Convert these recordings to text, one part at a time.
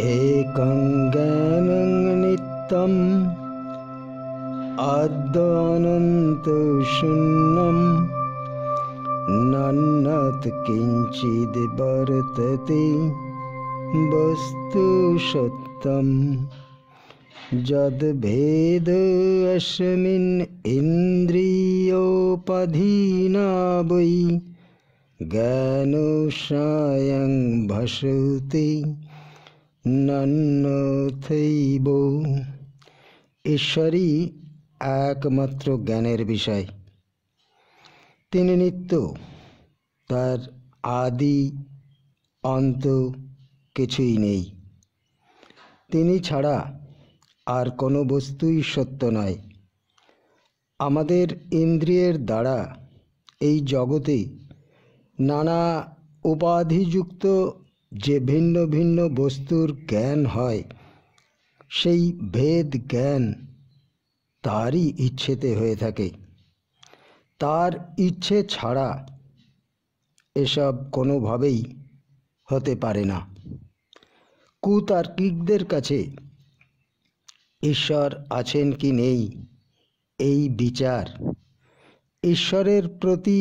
एकं अद्वनन्तशून्यम् नन्नत् किञ्चिद् वर्तते यद्भेद अस्मिन् इन्द्रियोपधीना वै गनुषायं भसति নথৈব ঈশ্বরই একমাত্র জ্ঞানের বিষয় তিনি নিত্য তার আদি অন্ত কিছুই নেই তিনি ছাড়া আর কোনো বস্তুই সত্য নয় আমাদের ইন্দ্রিয়ের দ্বারা এই জগতে নানা উপাধিযুক্ত যে ভিন্ন ভিন্ন বস্তুর জ্ঞান হয় সেই ভেদ জ্ঞান তারই ইচ্ছেতে হয়ে থাকে তার ইচ্ছে ছাড়া এসব কোনোভাবেই হতে পারে না কুতার্কিকদের কাছে ঈশ্বর আছেন কি নেই এই বিচার ঈশ্বরের প্রতি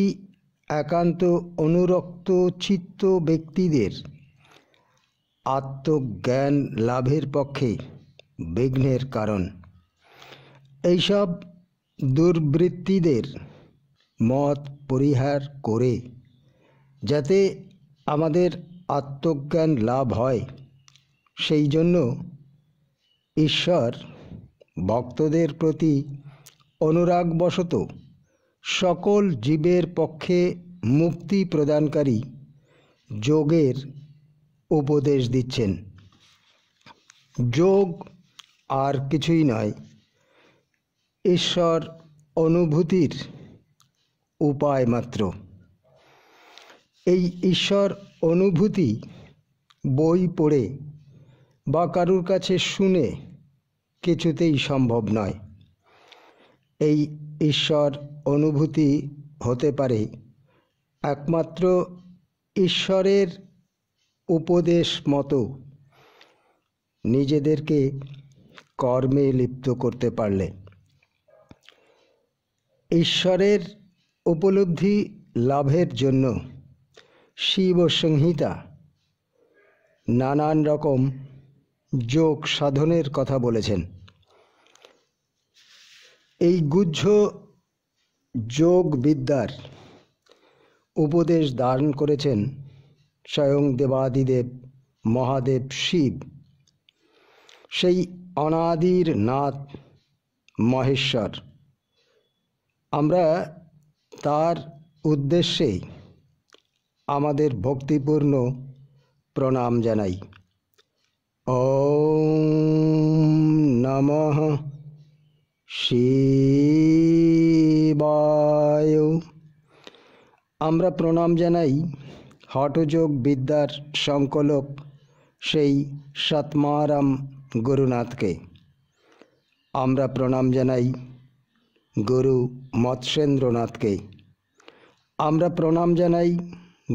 একান্ত অনুরক্ত চিত্ত ব্যক্তিদের আত্মজ্ঞান লাভের পক্ষে বিঘ্নের কারণ এইসব দুর্বৃত্তিদের মত পরিহার করে যাতে আমাদের আত্মজ্ঞান লাভ হয় সেই জন্য ঈশ্বর ভক্তদের প্রতি অনুরাগবশত সকল জীবের পক্ষে মুক্তি প্রদানকারী যোগের উপদেশ দিচ্ছেন যোগ আর কিছুই নয় ঈশ্বর অনুভূতির উপায় মাত্র এই ঈশ্বর অনুভূতি বই পড়ে বা কারুর কাছে শুনে কিছুতেই সম্ভব নয় এই ঈশ্বর অনুভূতি হতে পারে একমাত্র ঈশ্বরের উপদেশ মতো নিজেদেরকে কর্মে লিপ্ত করতে পারলে ঈশ্বরের উপলব্ধি লাভের জন্য শিব সংহিতা নানান রকম যোগ সাধনের কথা বলেছেন এই গুহ্য যোগ বিদ্যার উপদেশ দান করেছেন স্বয়ং দেবাদিদেব মহাদেব শিব সেই অনাদির নাথ মহেশ্বর আমরা তার উদ্দেশ্যে আমাদের ভক্তিপূর্ণ প্রণাম জানাই ও নমঃ শিবায় আমরা প্রণাম জানাই হঠযোগ বিদ্যার সংকলক সেই সৎমারাম গুরুনাথকে আমরা প্রণাম জানাই গুরু মৎস্যেন্দ্রনাথকে আমরা প্রণাম জানাই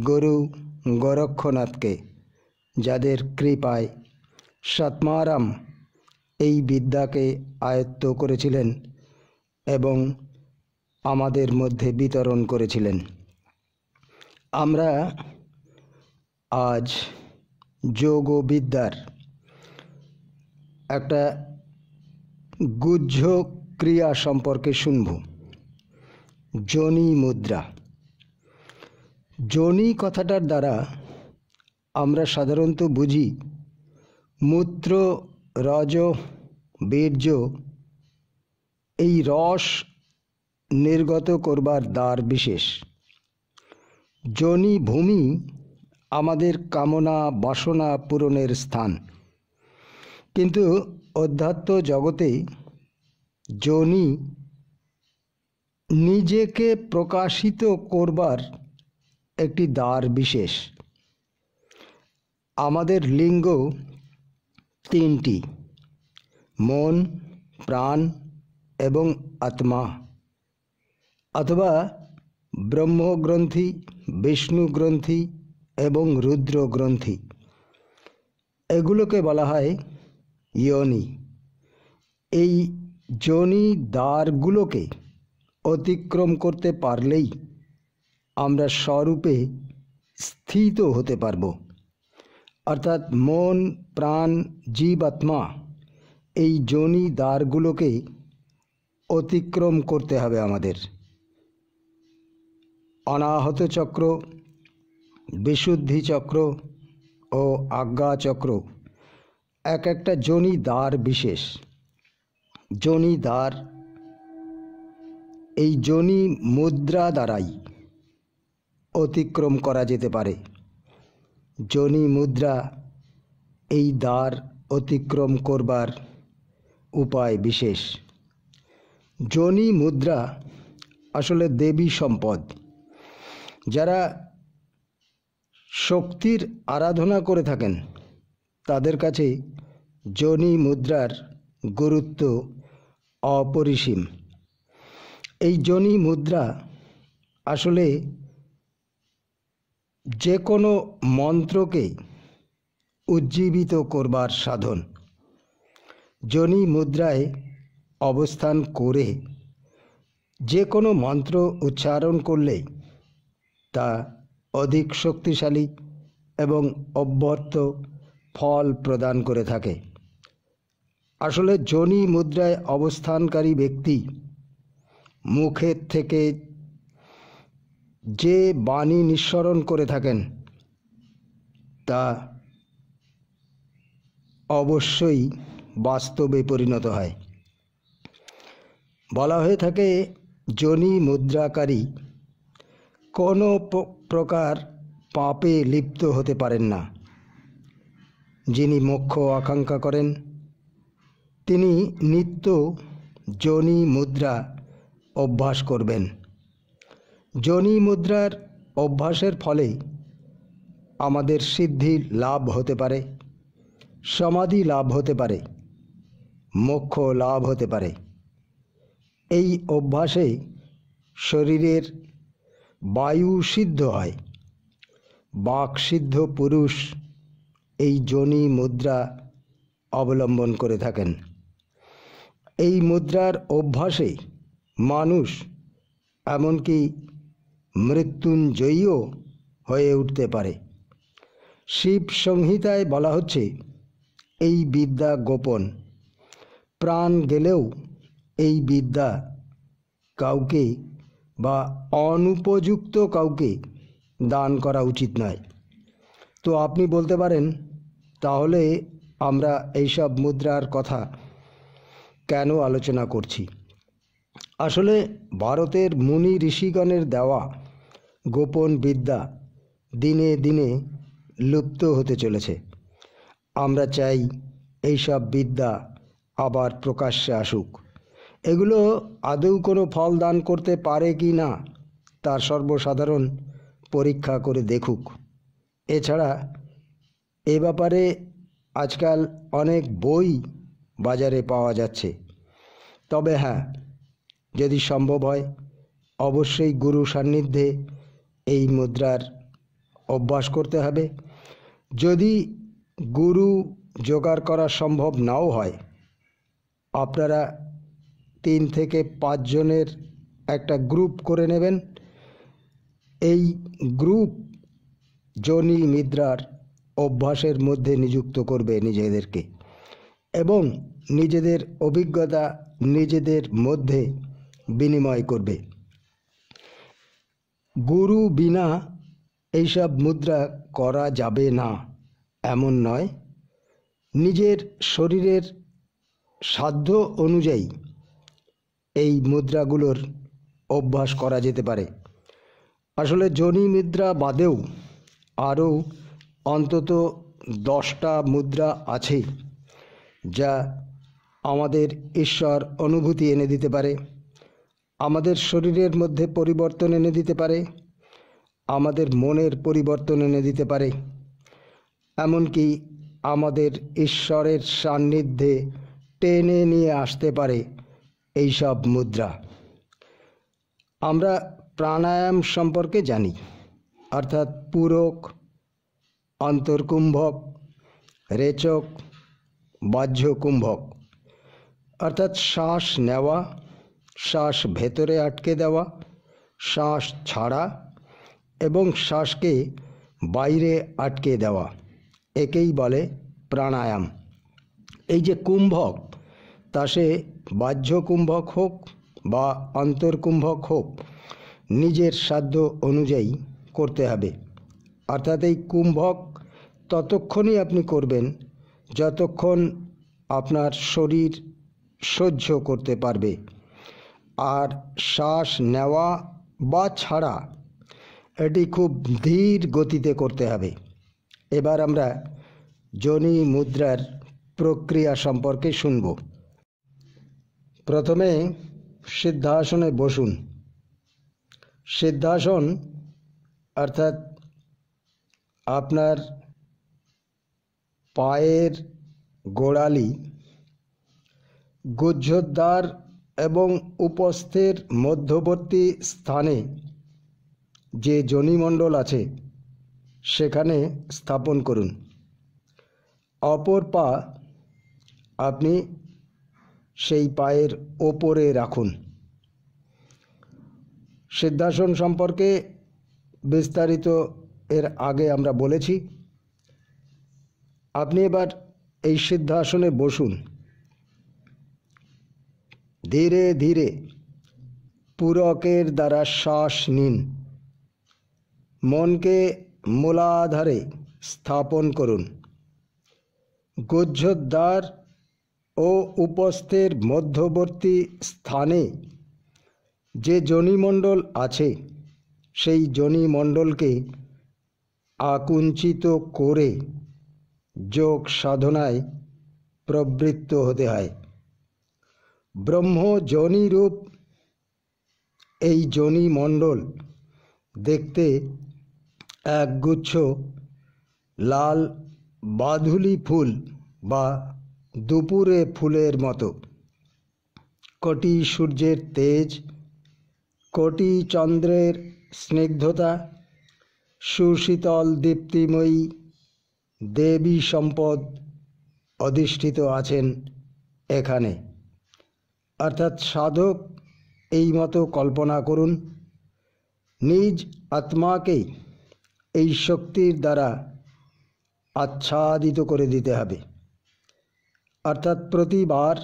গুরু গোরক্ষনাথকে যাদের কৃপায় সৎমারাম এই বিদ্যাকে আয়ত্ত করেছিলেন এবং আমাদের মধ্যে বিতরণ করেছিলেন আমরা আজ যোগবিদ্যার একটা গুহ্য ক্রিয়া সম্পর্কে শুনব যোনি মুদ্রা যোনি কথাটার দ্বারা আমরা সাধারণত বুঝি মূত্র রজ বীর্য এই রস নির্গত করবার দ্বার বিশেষ যোনি ভূমি আমাদের কামনা বাসনা পূরণের স্থান কিন্তু অধ্যাত্ম জগতে যোনি নিজেকে প্রকাশিত করবার একটি দ্বার বিশেষ আমাদের লিঙ্গ তিনটি মন প্রাণ এবং আত্মা অথবা ব্রহ্মগ্রন্থি বিষ্ণু গ্রন্থি এবং রুদ্র গ্রন্থি এগুলোকে বলা হয় ইয়নি এই যোনি দ্বারগুলোকে অতিক্রম করতে পারলেই আমরা স্বরূপে স্থিত হতে পারব অর্থাৎ মন প্রাণ জীবাত্মা এই যোনি দ্বারগুলোকে অতিক্রম করতে হবে আমাদের অনাহত চক্র বিশুদ্ধি চক্র ও আজ্ঞা চক্র এক একটা জনি দ্বার বিশেষ জনি দ্বার এই জনি মুদ্রা দ্বারাই অতিক্রম করা যেতে পারে জনি মুদ্রা এই দ্বার অতিক্রম করবার উপায় বিশেষ জনি মুদ্রা আসলে দেবী সম্পদ যারা শক্তির আরাধনা করে থাকেন তাদের কাছে যোনি মুদ্রার গুরুত্ব অপরিসীম এই যোনি মুদ্রা আসলে যে কোনো মন্ত্রকে উজ্জীবিত করবার সাধন যোনি মুদ্রায় অবস্থান করে যে কোনো মন্ত্র উচ্চারণ করলে তা অধিক শক্তিশালী এবং অব্যর্থ ফল প্রদান করে থাকে আসলে যোনি মুদ্রায় অবস্থানকারী ব্যক্তি মুখের থেকে যে বাণী নিঃসরণ করে থাকেন তা অবশ্যই বাস্তবে পরিণত হয় বলা হয়ে থাকে যোনি মুদ্রাকারী কোনো প্রকার পাপে লিপ্ত হতে পারেন না যিনি মোক্ষ আকাঙ্ক্ষা করেন তিনি নিত্য যোনি মুদ্রা অভ্যাস করবেন যোনি মুদ্রার অভ্যাসের ফলেই আমাদের সিদ্ধি লাভ হতে পারে সমাধি লাভ হতে পারে মোক্ষ লাভ হতে পারে এই অভ্যাসে শরীরের বায়ু সিদ্ধ হয় বাকসিদ্ধ পুরুষ এই জনি মুদ্রা অবলম্বন করে থাকেন এই মুদ্রার অভ্যাসে মানুষ এমনকি মৃত্যুঞ্জয়ীও হয়ে উঠতে পারে শিব সংহিতায় বলা হচ্ছে এই বিদ্যা গোপন প্রাণ গেলেও এই বিদ্যা কাউকে বা অনুপযুক্ত কাউকে দান করা উচিত নয় তো আপনি বলতে পারেন তাহলে আমরা এইসব মুদ্রার কথা কেন আলোচনা করছি আসলে ভারতের মুনি ঋষিগণের দেওয়া গোপন বিদ্যা দিনে দিনে লুপ্ত হতে চলেছে আমরা চাই এইসব বিদ্যা আবার প্রকাশ্যে আসুক এগুলো আদৌ কোনো ফল দান করতে পারে কি না তার সর্বসাধারণ পরীক্ষা করে দেখুক এছাড়া এ ব্যাপারে আজকাল অনেক বই বাজারে পাওয়া যাচ্ছে তবে হ্যাঁ যদি সম্ভব হয় অবশ্যই গুরু সান্নিধ্যে এই মুদ্রার অভ্যাস করতে হবে যদি গুরু জোগাড় করা সম্ভব নাও হয় আপনারা তিন থেকে পাঁচজনের একটা গ্রুপ করে নেবেন এই গ্রুপ যোনি নিদ্রার অভ্যাসের মধ্যে নিযুক্ত করবে নিজেদেরকে এবং নিজেদের অভিজ্ঞতা নিজেদের মধ্যে বিনিময় করবে গুরু বিনা এইসব মুদ্রা করা যাবে না এমন নয় নিজের শরীরের সাধ্য অনুযায়ী এই মুদ্রাগুলোর অভ্যাস করা যেতে পারে আসলে যোনি মুদ্রা বাদেও আরও অন্তত দশটা মুদ্রা আছে যা আমাদের ঈশ্বর অনুভূতি এনে দিতে পারে আমাদের শরীরের মধ্যে পরিবর্তন এনে দিতে পারে আমাদের মনের পরিবর্তন এনে দিতে পারে এমনকি আমাদের ঈশ্বরের সান্নিধ্যে টেনে নিয়ে আসতে পারে এই সব মুদ্রা আমরা প্রাণায়াম সম্পর্কে জানি অর্থাৎ পূরক অন্তর্কুম্ভক রেচক বাহ্যকুম্ভক অর্থাৎ শ্বাস নেওয়া শ্বাস ভেতরে আটকে দেওয়া শ্বাস ছাড়া এবং শ্বাসকে বাইরে আটকে দেওয়া একেই বলে প্রাণায়াম এই যে কুম্ভক তা সে বাহ্যকুম্ভক হোক বা অন্তর্কুম্ভক হোক নিজের সাধ্য অনুযায়ী করতে হবে অর্থাৎ এই কুম্ভক ততক্ষণই আপনি করবেন যতক্ষণ আপনার শরীর সহ্য করতে পারবে আর শ্বাস নেওয়া বা ছাড়া এটি খুব ধীর গতিতে করতে হবে এবার আমরা যোনি মুদ্রার প্রক্রিয়া সম্পর্কে শুনবো প্রথমে সিদ্ধাসনে বসুন সিদ্ধাসন অর্থাৎ আপনার পায়ের গোড়ালি গুজ্জদ্বার এবং উপস্থের মধ্যবর্তী স্থানে যে জনিমণ্ডল আছে সেখানে স্থাপন করুন অপর পা আপনি সেই পায়ের ওপরে রাখুন সিদ্ধাসন সম্পর্কে বিস্তারিত এর আগে আমরা বলেছি আপনি এবার এই সিদ্ধাসনে বসুন ধীরে ধীরে পূরকের দ্বারা শ্বাস নিন মনকে মূলাধারে স্থাপন করুন গুহ্যোদ্বার ও উপস্থের মধ্যবর্তী স্থানে যে যনিমণ্ডল আছে সেই যনিমণ্ডলকে আকুঞ্চিত করে যোগ সাধনায় প্রবৃত্ত হতে হয় ব্রহ্ম যোনিরূপ এই যোনিমণ্ডল দেখতে একগুচ্ছ লাল বাধুলি ফুল বা দুপুরে ফুলের মতো কোটি সূর্যের তেজ কটি চন্দ্রের স্নিগ্ধতা সুশীতল দীপ্তিময়ী দেবী সম্পদ অধিষ্ঠিত আছেন এখানে অর্থাৎ সাধক এই মতো কল্পনা করুন নিজ আত্মাকেই এই শক্তির দ্বারা আচ্ছাদিত করে দিতে হবে অর্থাৎ প্রতিবার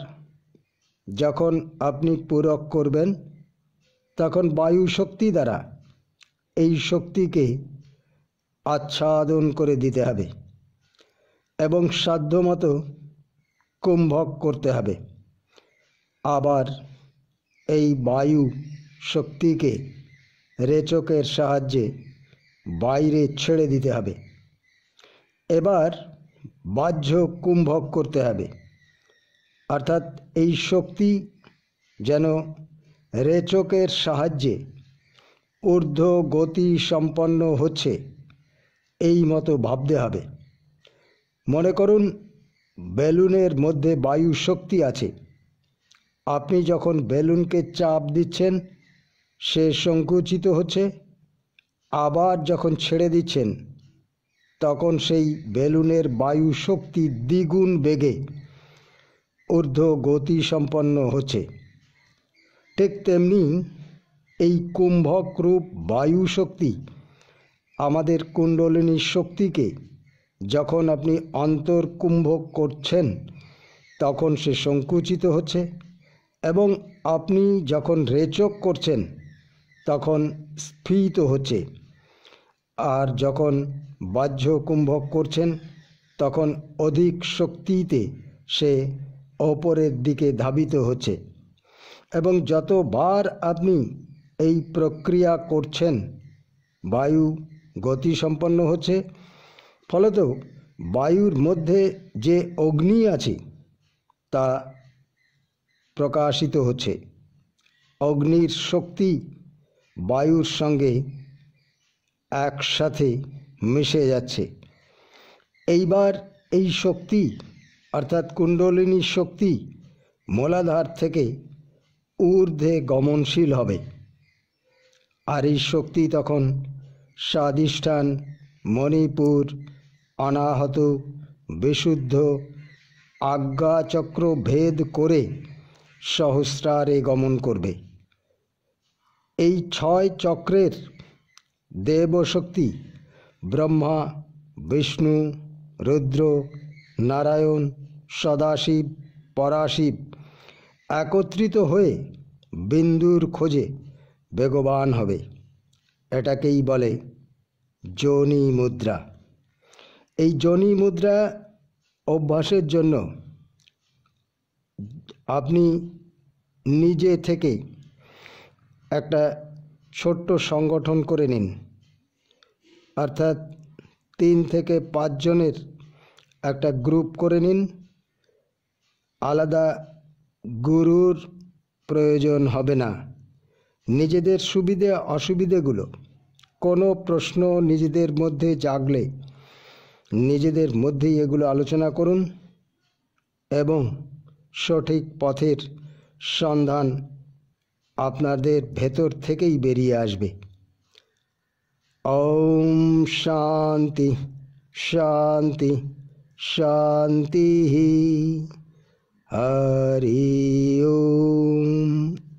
যখন আপনি পূরক করবেন তখন বায়ু শক্তি দ্বারা এই শক্তিকে আচ্ছাদন করে দিতে হবে এবং সাধ্যমতো কুম্ভক করতে হবে আবার এই বায়ু শক্তিকে রেচকের সাহায্যে বাইরে ছেড়ে দিতে হবে এবার বাহ্য কুম্ভক করতে হবে অর্থাৎ এই শক্তি যেন রেচকের সাহায্যে ঊর্ধ্ব গতি সম্পন্ন হচ্ছে এই মতো ভাবতে হবে মনে করুন বেলুনের মধ্যে বায়ু শক্তি আছে আপনি যখন বেলুনকে চাপ দিচ্ছেন সে সংকুচিত হচ্ছে আবার যখন ছেড়ে দিচ্ছেন তখন সেই বেলুনের বায়ু শক্তি দ্বিগুণ বেগে ঊর্ধ্ব গতি সম্পন্ন হচ্ছে ঠিক তেমনি এই কুম্ভকরূপ বায়ু শক্তি আমাদের কুণ্ডলিনী শক্তিকে যখন আপনি অন্তর অন্তর্কুম্ভ করছেন তখন সে সংকুচিত হচ্ছে এবং আপনি যখন রেচক করছেন তখন স্ফীত হচ্ছে আর যখন বাহ্য কুম্ভক করছেন তখন অধিক শক্তিতে সে অপরের দিকে ধাবিত হচ্ছে এবং যতবার আপনি এই প্রক্রিয়া করছেন বায়ু গতিসম্পন্ন হচ্ছে ফলত বায়ুর মধ্যে যে অগ্নি আছে তা প্রকাশিত হচ্ছে অগ্নির শক্তি বায়ুর সঙ্গে একসাথে মিশে যাচ্ছে এইবার এই শক্তি অর্থাৎ কুণ্ডলিনীর শক্তি মোলাধার থেকে ঊর্ধ্বে গমনশীল হবে আর এই শক্তি তখন স্বাধিষ্ঠান মণিপুর অনাহত বিশুদ্ধ আজ্ঞাচক্র ভেদ করে সহস্রারে গমন করবে এই ছয় চক্রের দেবশক্তি ব্রহ্মা বিষ্ণু রুদ্র নারায়ণ সদাশিব পরাশিব একত্রিত হয়ে বিন্দুর খোঁজে বেগবান হবে এটাকেই বলে যোনি মুদ্রা এই যোনি মুদ্রা অভ্যাসের জন্য আপনি নিজে থেকে একটা ছোট্ট সংগঠন করে নিন অর্থাৎ তিন থেকে পাঁচজনের একটা গ্রুপ করে নিন আলাদা গুরুর প্রয়োজন হবে না নিজেদের সুবিধে অসুবিধেগুলো কোনো প্রশ্ন নিজেদের মধ্যে জাগলে নিজেদের মধ্যেই এগুলো আলোচনা করুন এবং সঠিক পথের সন্ধান আপনাদের ভেতর থেকেই বেরিয়ে আসবে ওম শান্তি শান্তি শান্তি हरि ओम